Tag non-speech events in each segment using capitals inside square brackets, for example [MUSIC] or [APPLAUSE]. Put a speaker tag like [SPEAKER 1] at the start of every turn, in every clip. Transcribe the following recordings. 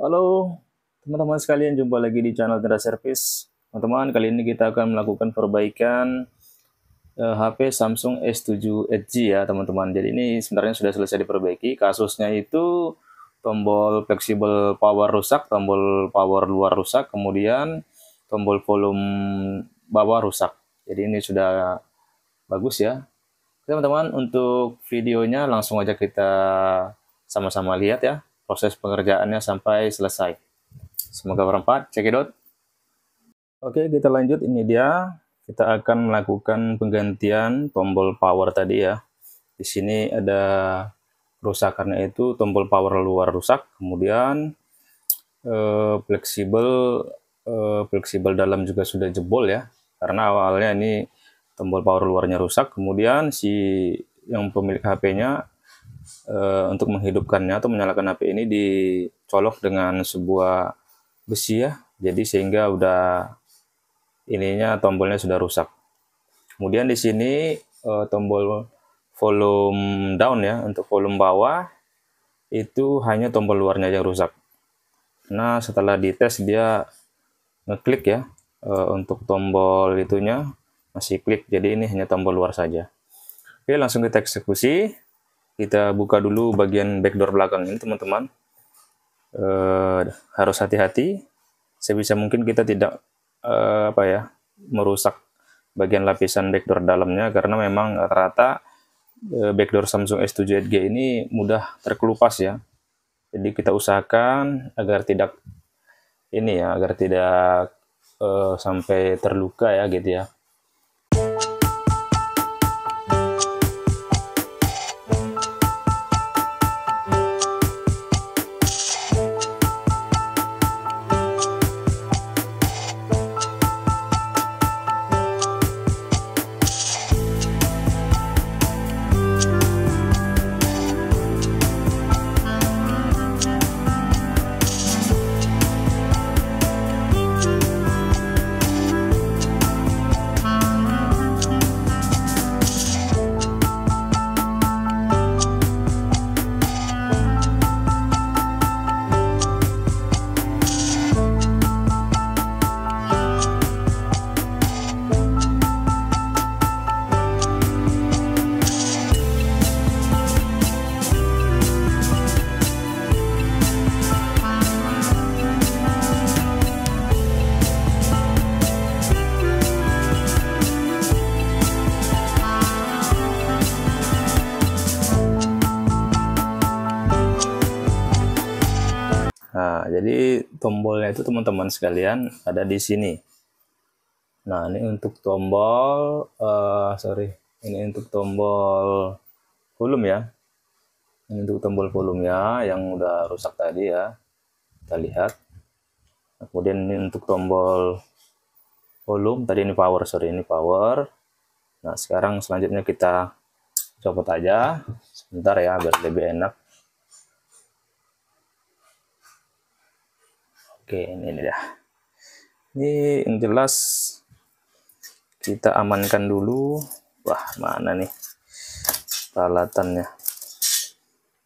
[SPEAKER 1] Halo teman-teman sekalian, jumpa lagi di channel Tenda Service. Teman-teman, kali ini kita akan melakukan perbaikan uh, eh, HP Samsung S7 Edge ya teman-teman. Jadi ini sebenarnya sudah selesai diperbaiki. Kasusnya itu tombol fleksibel power rusak, tombol power luar rusak, kemudian tombol volume bawah rusak. Jadi ini sudah bagus ya. Teman-teman, untuk videonya langsung aja kita sama-sama lihat ya proses pengerjaannya sampai selesai. Semoga bermanfaat. out. Oke, kita lanjut. Ini dia. Kita akan melakukan penggantian tombol power tadi ya. Di sini ada rusak. Karena itu tombol power luar rusak, kemudian eh, fleksibel eh, fleksibel dalam juga sudah jebol ya. Karena awalnya ini tombol power luarnya rusak, kemudian si yang pemilik HP-nya uh, untuk menghidupkannya atau menyalakan api ini dicolok dengan sebuah besi ya. Jadi sehingga udah ininya tombolnya sudah rusak. Kemudian di sini uh, tombol volume down ya untuk volume bawah itu hanya tombol luarnya yang rusak. Nah setelah dites dia ngeklik ya e, untuk tombol itunya masih klik jadi ini hanya tombol luar saja. Oke langsung kita eksekusi kita buka dulu bagian backdoor belakang ini teman-teman eh, harus hati-hati sebisa mungkin kita tidak eh, apa ya merusak bagian lapisan backdoor dalamnya karena memang rata eh, backdoor Samsung S7 Edge ini mudah terkelupas ya jadi kita usahakan agar tidak ini ya agar tidak sampai terluka ya gitu ya jadi tombolnya itu teman-teman sekalian ada di sini. Nah, ini untuk tombol, uh, sorry, ini untuk tombol volume ya. Ini untuk tombol volume ya yang udah rusak tadi ya. Kita lihat. Nah, kemudian ini untuk tombol volume, tadi ini power, sorry, ini power. Nah, sekarang selanjutnya kita copot aja. Sebentar ya, biar lebih enak. Oke, ini dia. Ini yang jelas kita amankan dulu. Wah, mana nih peralatannya?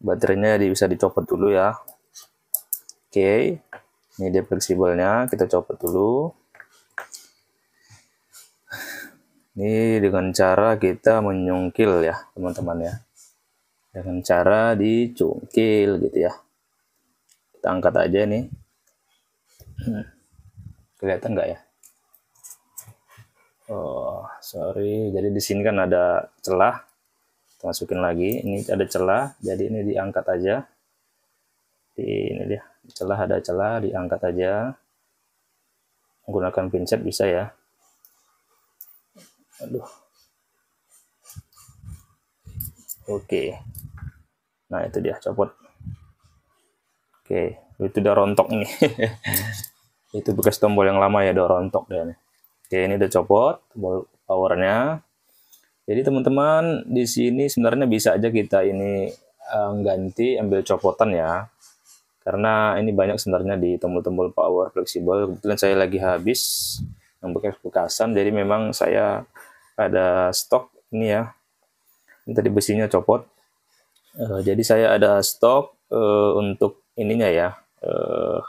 [SPEAKER 1] Baterainya bisa dicopot dulu ya. Oke. Ini dia fleksibelnya, kita copot dulu. Ini dengan cara kita menyungkil ya, teman-teman ya. Dengan cara dicungkil gitu ya. Kita angkat aja nih kelihatan nggak ya oh sorry jadi di sini kan ada celah Kita masukin lagi ini ada celah jadi ini diangkat aja di ini dia celah ada celah diangkat aja menggunakan pinset bisa ya aduh oke nah itu dia copot Oke, itu udah rontok nih. [LAUGHS] itu bekas tombol yang lama ya, udah rontok dan. Oke, ini udah copot tombol powernya. Jadi teman-teman di sini sebenarnya bisa aja kita ini uh, ganti ambil copotan ya. Karena ini banyak sebenarnya di tombol-tombol power fleksibel. Kebetulan saya lagi habis yang bekas-bekasan jadi memang saya ada stok ini ya. Ini tadi besinya copot. Uh, jadi saya ada stok uh, untuk ininya ya uh,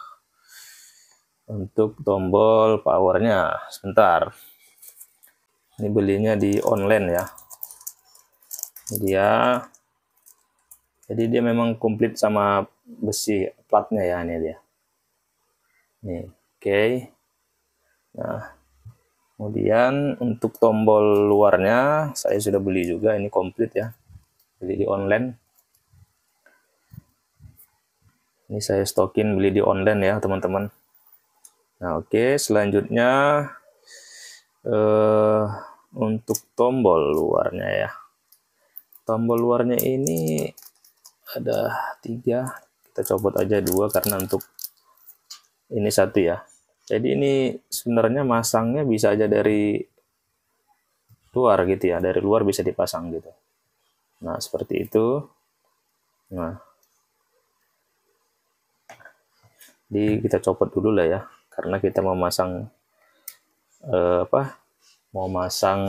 [SPEAKER 1] untuk tombol powernya sebentar ini belinya di online ya ini dia jadi dia memang komplit sama besi platnya ya ini dia nih oke okay. nah kemudian untuk tombol luarnya saya sudah beli juga ini komplit ya Jadi di online ini saya stokin beli di online ya teman-teman. Nah oke okay. selanjutnya uh, untuk tombol luarnya ya. Tombol luarnya ini ada tiga. Kita copot aja dua karena untuk ini satu ya. Jadi ini sebenarnya masangnya bisa aja dari luar gitu ya. Dari luar bisa dipasang gitu. Nah seperti itu. Nah jadi kita copot dulu lah ya karena kita mau masang eh, apa mau masang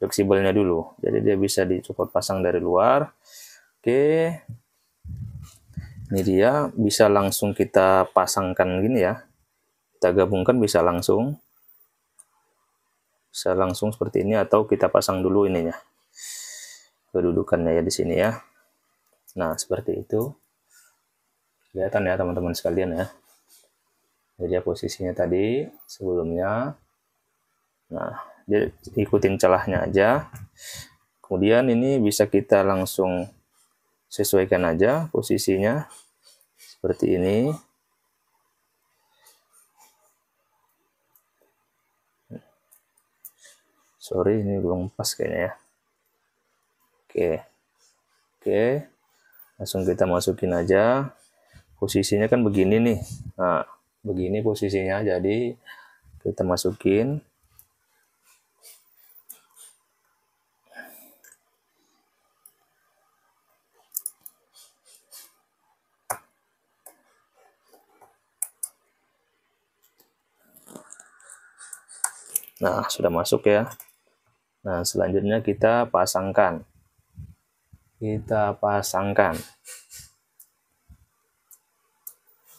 [SPEAKER 1] fleksibelnya dulu jadi dia bisa dicopot pasang dari luar oke ini dia bisa langsung kita pasangkan gini ya kita gabungkan bisa langsung bisa langsung seperti ini atau kita pasang dulu ininya kedudukannya ya di sini ya nah seperti itu kelihatan ya teman-teman sekalian ya jadi ya, posisinya tadi sebelumnya nah ikutin celahnya aja kemudian ini bisa kita langsung sesuaikan aja posisinya seperti ini sorry ini belum pas kayaknya ya oke oke langsung kita masukin aja posisinya kan begini nih nah begini posisinya jadi kita masukin Nah, sudah masuk ya. Nah, selanjutnya kita pasangkan. Kita pasangkan.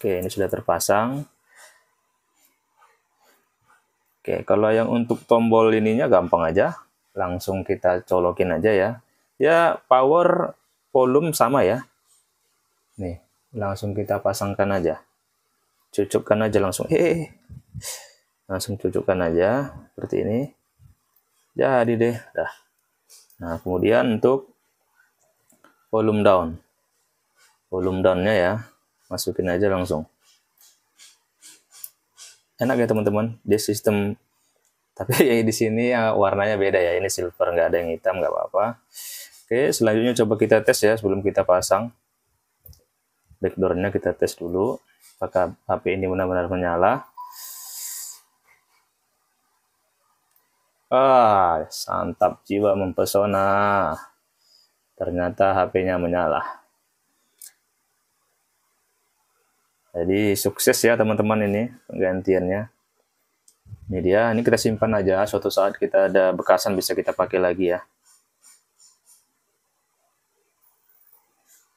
[SPEAKER 1] Oke, ini sudah terpasang. Oke, kalau yang untuk tombol ininya gampang aja. Langsung kita colokin aja ya. Ya, power, volume sama ya. Nih, langsung kita pasangkan aja. Cucukkan aja langsung. Hehehe. Langsung cucukkan aja, seperti ini. Jadi deh, dah. Nah, kemudian untuk volume down. Volume downnya ya masukin aja langsung enak ya teman-teman dia sistem tapi [LAUGHS] ya di sini ya, warnanya beda ya ini silver nggak ada yang hitam nggak apa-apa oke selanjutnya coba kita tes ya sebelum kita pasang backdoornya kita tes dulu apakah HP ini benar-benar menyala Ah, santap jiwa mempesona. Ternyata HP-nya menyala. Jadi sukses ya teman-teman ini penggantiannya. Ini dia, ini kita simpan aja. Suatu saat kita ada bekasan bisa kita pakai lagi ya.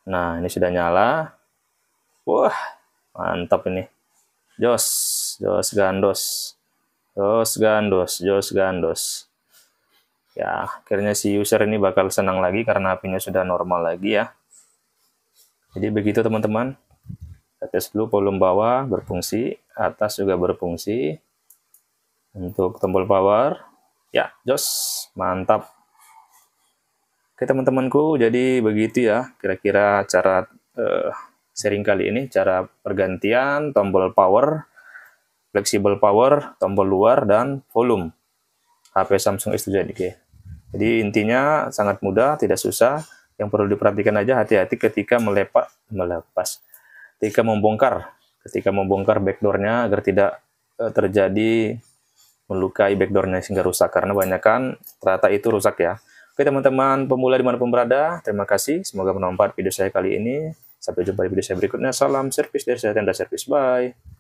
[SPEAKER 1] Nah, ini sudah nyala. Wah, mantap ini. Jos, jos gandos. Jos gandos, jos gandos. Ya, akhirnya si user ini bakal senang lagi karena apinya sudah normal lagi ya. Jadi begitu teman-teman. Atas dulu volume bawah berfungsi, atas juga berfungsi. Untuk tombol power, ya, jos, mantap. Oke teman-temanku, jadi begitu ya kira-kira cara uh, sharing kali ini, cara pergantian tombol power, flexible power, tombol luar, dan volume. HP Samsung S7 oke Jadi intinya sangat mudah, tidak susah. Yang perlu diperhatikan aja hati-hati ketika melepas, melepas, ketika membongkar ketika membongkar backdoornya agar tidak uh, terjadi melukai backdoornya sehingga rusak karena banyak kan ternyata itu rusak ya oke teman-teman pemula dimanapun berada terima kasih semoga menonton video saya kali ini sampai jumpa di video saya berikutnya salam servis dari saya tenda servis. bye